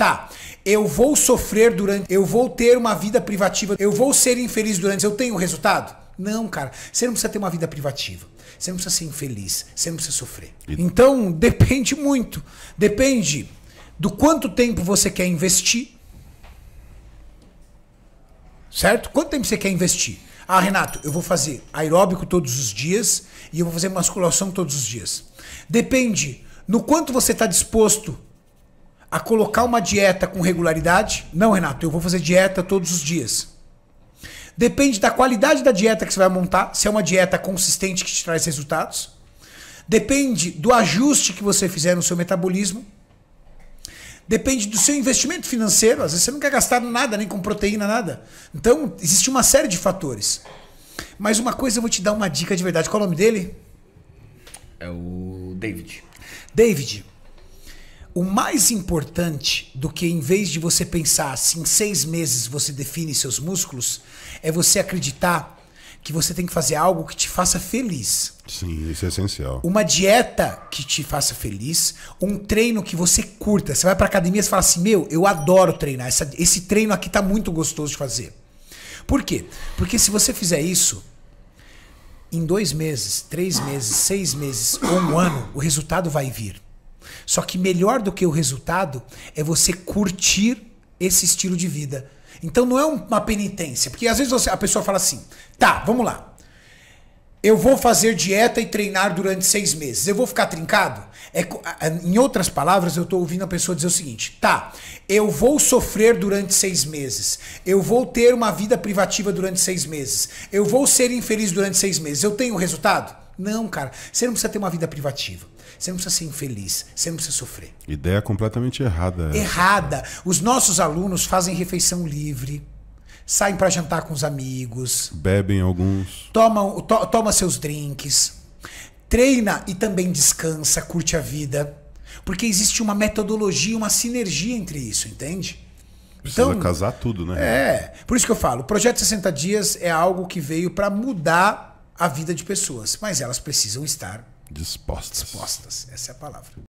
Tá, eu vou sofrer durante, eu vou ter uma vida privativa, eu vou ser infeliz durante, eu tenho resultado? Não, cara, você não precisa ter uma vida privativa. Você não precisa ser infeliz, você não precisa sofrer. Então, depende muito. Depende do quanto tempo você quer investir. Certo? Quanto tempo você quer investir? Ah, Renato, eu vou fazer aeróbico todos os dias e eu vou fazer musculação todos os dias. Depende no quanto você está disposto a colocar uma dieta com regularidade? Não, Renato, eu vou fazer dieta todos os dias. Depende da qualidade da dieta que você vai montar, se é uma dieta consistente que te traz resultados. Depende do ajuste que você fizer no seu metabolismo. Depende do seu investimento financeiro. Às vezes você não quer gastar nada, nem com proteína, nada. Então, existe uma série de fatores. Mas uma coisa eu vou te dar uma dica de verdade. Qual é o nome dele? É o David. David, o mais importante do que, em vez de você pensar se em seis meses você define seus músculos, é você acreditar que você tem que fazer algo que te faça feliz. Sim, isso é essencial. Uma dieta que te faça feliz, um treino que você curta. Você vai pra academia e fala assim: Meu, eu adoro treinar. Essa, esse treino aqui tá muito gostoso de fazer. Por quê? Porque se você fizer isso, em dois meses, três meses, seis meses ou um ano, o resultado vai vir. Só que melhor do que o resultado é você curtir esse estilo de vida. Então não é uma penitência, porque às vezes você, a pessoa fala assim: tá, vamos lá. Eu vou fazer dieta e treinar durante seis meses. Eu vou ficar trincado? É, em outras palavras, eu estou ouvindo a pessoa dizer o seguinte: tá, eu vou sofrer durante seis meses. Eu vou ter uma vida privativa durante seis meses. Eu vou ser infeliz durante seis meses. Eu tenho resultado? Não, cara. Você não precisa ter uma vida privativa. Você não precisa ser infeliz. Você não precisa sofrer. Ideia completamente errada. Errada. Os nossos alunos fazem refeição livre saem para jantar com os amigos, bebem alguns, tomam, to, toma seus drinks, treina e também descansa, curte a vida, porque existe uma metodologia, uma sinergia entre isso, entende? Precisa então, casar tudo, né? É, por isso que eu falo, o projeto 60 dias é algo que veio para mudar a vida de pessoas, mas elas precisam estar dispostas. dispostas. Essa é a palavra.